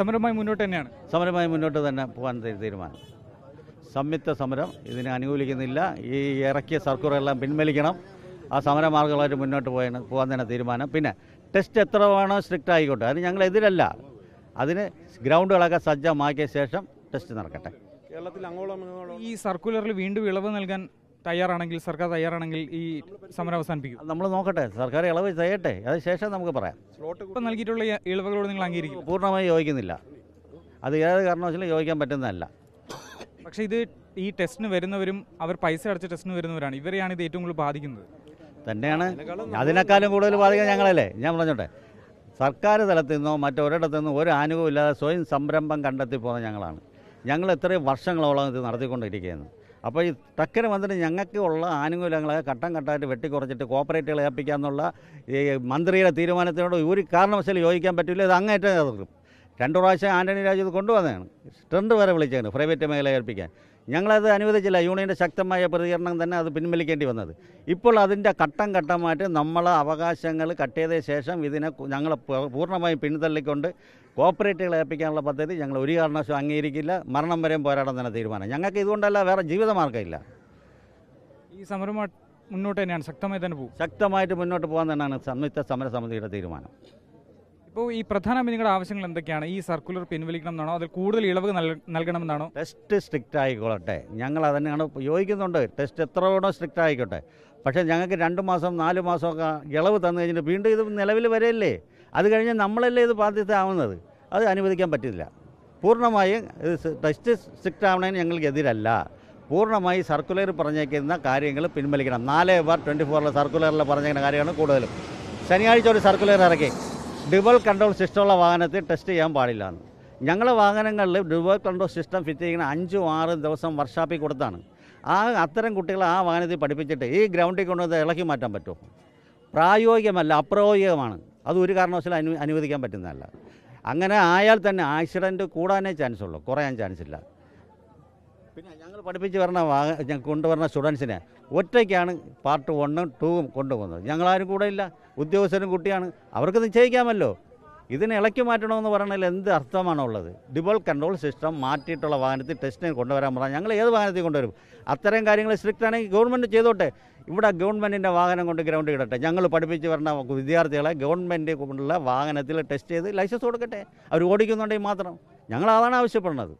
സമരമായി മുന്നോട്ട് തന്നെയാണ് സമരമായി മുന്നോട്ട് തന്നെ പോകാൻ തീരുമാനം സംയുക്ത സമരം ഇതിനെ അനുകൂലിക്കുന്നില്ല ഈ ഇറക്കിയ സർക്കുലറെല്ലാം പിൻവലിക്കണം ആ സമരമാർഗങ്ങളായിട്ട് മുന്നോട്ട് പോയ പോകാൻ തന്നെ തീരുമാനം പിന്നെ ടെസ്റ്റ് എത്ര വേണോ സ്ട്രിക്റ്റ് ആയിക്കോട്ടെ അത് ഞങ്ങൾ എതിരല്ല അതിന് ഗ്രൗണ്ടുകളൊക്കെ സജ്ജമാക്കിയ ശേഷം ടെസ്റ്റ് നടക്കട്ടെ കേരളത്തിൽ അങ്ങോളം ഈ സർക്കുലറിൽ വീണ്ടും ഇളവ് നൽകാൻ തയ്യാറാണെങ്കിൽ സർക്കാർ തയ്യാറാണെങ്കിൽ ഈ സമരം അവസാനിപ്പിക്കും നമ്മൾ നോക്കട്ടെ സർക്കാർ ഇളവ് ചെയ്യട്ടെ അതിനുശേഷം നമുക്ക് പറയാം സ്ലോട്ട് നൽകിയിട്ടുള്ള ഇളവുകളോട് നിങ്ങൾ അംഗീകരിക്കും പൂർണ്ണമായി യോജിക്കുന്നില്ല അത് ഏത് കാരണവശാലും യോജിക്കാൻ പറ്റുന്നതല്ല പക്ഷേ ഇത് ഈ ടെസ്റ്റിന് വരുന്നവരും അവർ പൈസ അടച്ച ടെസ്റ്റിന് വരുന്നവരാണ് ഇവരെയാണ് ഇത് ഏറ്റവും കൂടുതൽ ബാധിക്കുന്നത് തന്നെയാണ് അതിനേക്കാളും കൂടുതൽ ബാധിക്കുന്നത് ഞങ്ങളല്ലേ ഞാൻ പറഞ്ഞോട്ടെ സർക്കാർ തലത്തിൽ നിന്നോ മറ്റൊരിടത്തു നിന്നോ ഒരു ആനുകൂല്യമില്ലാതെ സ്വയം സംരംഭം കണ്ടെത്തി പോകുന്ന ഞങ്ങളാണ് ഞങ്ങൾ എത്രയും വർഷങ്ങളോളം ഇത് നടത്തിക്കൊണ്ടിരിക്കുകയാണ് അപ്പോൾ ഈ തക്കന് വന്നിട്ട് ഞങ്ങൾക്ക് ഉള്ള ആനുകൂല്യങ്ങളെ ഘട്ടം ഘട്ടമായിട്ട് വെട്ടിക്കുറച്ചിട്ട് കോപ്പറേറ്റുകളെ എന്നുള്ള ഈ മന്ത്രിയുടെ തീരുമാനത്തിനോട് ഒരു കാരണവശാലും യോജിക്കാൻ പറ്റില്ല ഇത് അങ്ങേറ്റം എതിർക്കും രണ്ടു പ്രാവശ്യം ആന്റണി രാജ്യത്ത് കൊണ്ടുവന്നതാണ് ടെൻഡർ വരെ വിളിച്ചതാണ് പ്രൈവറ്റ് മേഖല ഏൽപ്പിക്കാൻ ഞങ്ങളത് അനുവദിച്ചില്ല യൂണിയൻ്റെ ശക്തമായ പ്രതികരണം തന്നെ അത് പിൻവലിക്കേണ്ടി വന്നത് ഇപ്പോൾ അതിൻ്റെ ഘട്ടം ഘട്ടമായിട്ട് നമ്മളെ അവകാശങ്ങൾ കട്ടിയത ശേഷം ഇതിനെ ഞങ്ങളെ പൂർണ്ണമായും പിന്തള്ളിക്കൊണ്ട് കോപ്പറേറ്റീവുകളെ ഏൽപ്പിക്കാനുള്ള പദ്ധതി ഞങ്ങൾ ഒരു കാരണവശം അംഗീകരിക്കില്ല മരണം വരെയും പോരാടാൻ തന്നെ തീരുമാനം ഞങ്ങൾക്ക് ഇതുകൊണ്ടല്ല വേറെ ജീവിതമാർഗ്ഗമില്ല ഈ സമരം മുന്നോട്ട് തന്നെയാണ് ശക്തമായി തന്നെ പോകും ശക്തമായിട്ട് മുന്നോട്ട് പോകാൻ തന്നെയാണ് സംയുക്ത സമരസമിതിയുടെ തീരുമാനം ഇപ്പോൾ ഈ പ്രധാനമായി നിങ്ങളുടെ ആവശ്യങ്ങൾ എന്തൊക്കെയാണ് ഈ സർക്കുലർ പിൻവലിക്കണം എന്നാണോ അതിൽ കൂടുതൽ ഇളവ് നൽകണമെന്നാണോ ടെസ്റ്റ് സ്ട്രിക്റ്റ് ആയിക്കോളട്ടെ ഞങ്ങൾ അതിനാണ് യോജിക്കുന്നുണ്ട് ടെസ്റ്റ് എത്ര വേണോ സ്ട്രിക്റ്റ് ആയിക്കോട്ടെ പക്ഷേ ഞങ്ങൾക്ക് രണ്ട് മാസം നാല് മാസമൊക്കെ ഇളവ് തന്നു കഴിഞ്ഞിട്ട് വീണ്ടും ഇത് നിലവിൽ വരെയല്ലേ അത് കഴിഞ്ഞ് നമ്മളല്ലേ ഇത് ബാധ്യതയാവുന്നത് അത് അനുവദിക്കാൻ പറ്റില്ല പൂർണ്ണമായും ഇത് ടെസ്റ്റ് സ്ട്രിക്റ്റ് ആവണതിന് ഞങ്ങൾക്ക് എതിരല്ല പൂർണ്ണമായി സർക്കുലർ പറഞ്ഞേക്കുന്ന കാര്യങ്ങൾ പിൻവലിക്കണം നാല് ബാർ ട്വൻറ്റി ഫോറിലെ സർക്കുലറിൽ പറഞ്ഞേക്കുന്ന കാര്യമാണ് കൂടുതലും ശനിയാഴ്ച ഒരു സർക്കുലർ ഇറക്കി ഡുവൽ കൺട്രോൾ സിസ്റ്റമുള്ള വാഹനത്തിൽ ടെസ്റ്റ് ചെയ്യാൻ പാടില്ല എന്ന് ഞങ്ങളെ വാഹനങ്ങളിൽ ഡുവൽ കൺട്രോൾ സിസ്റ്റം ഫിറ്റ് ചെയ്യുന്ന അഞ്ചും ആറും ദിവസം വർക്ക്ഷോപ്പിൽ കൊടുത്താണ് ആ അത്തരം കുട്ടികളെ ആ വാഹനത്തിൽ പഠിപ്പിച്ചിട്ട് ഈ ഗ്രൗണ്ടിൽ കൊണ്ടുവന്ന് ഇളക്കി മാറ്റാൻ പറ്റുമോ പ്രായോഗികമല്ല അപ്രായോഗികമാണ് അത് ഒരു കാരണവശാലും അനു അനുവദിക്കാൻ പറ്റുന്നതല്ല അങ്ങനെ ആയാൽ തന്നെ ആക്സിഡൻറ്റ് കൂടാനേ ചാൻസ് ഉള്ളൂ കുറയാൻ ചാൻസ് ഇല്ല പിന്നെ ഞങ്ങൾ പഠിപ്പിച്ച് വരണ ഞങ്ങൾ കൊണ്ടുവരുന്ന സ്റ്റുഡൻസിനെ ഒറ്റയ്ക്കാണ് പാർട്ട് വണ്ണും ടൂവും കൊണ്ടുപോകുന്നത് ഞങ്ങളാരും കൂടെ ഇല്ല ഉദ്യോഗസ്ഥരും കുട്ടിയാണ് അവർക്ക് നിശ്ചയിക്കാമല്ലോ ഇതിനെ ഇളക്കി മാറ്റണമെന്ന് പറഞ്ഞാൽ എന്ത് അർത്ഥമാണുള്ളത് ഡിബൾ കൺട്രോൾ സിസ്റ്റം മാറ്റിയിട്ടുള്ള വാഹനത്തിൽ ടെസ്റ്റിന് കൊണ്ടുവരാൻ പറഞ്ഞാൽ ഞങ്ങൾ ഏത് വാഹനത്തിൽ കൊണ്ടുവരും അത്തരം കാര്യങ്ങൾ സ്ട്രിക്റ്റ് ആണെങ്കിൽ ഗവൺമെൻറ് ചെയ്തോട്ടെ ഇവിടെ ഗവൺമെൻറ്റിൻ്റെ വാഹനം കൊണ്ട് ഗ്രൗണ്ടിൽ ഇടട്ടെ ഞങ്ങൾ പഠിപ്പിച്ച് വരുന്ന വിദ്യാർത്ഥികളെ ഗവൺമെൻറ് കൊണ്ടുള്ള വാഹനത്തിൽ ടെസ്റ്റ് ചെയ്ത് ലൈസൻസ് കൊടുക്കട്ടെ അവർ ഓടിക്കുന്നുണ്ടെങ്കിൽ മാത്രം ഞങ്ങൾ അതാണ് ആവശ്യപ്പെടുന്നത്